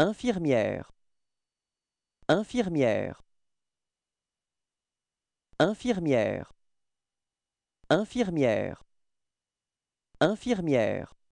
Infirmière. Infirmière. Infirmière. Infirmière. Infirmière.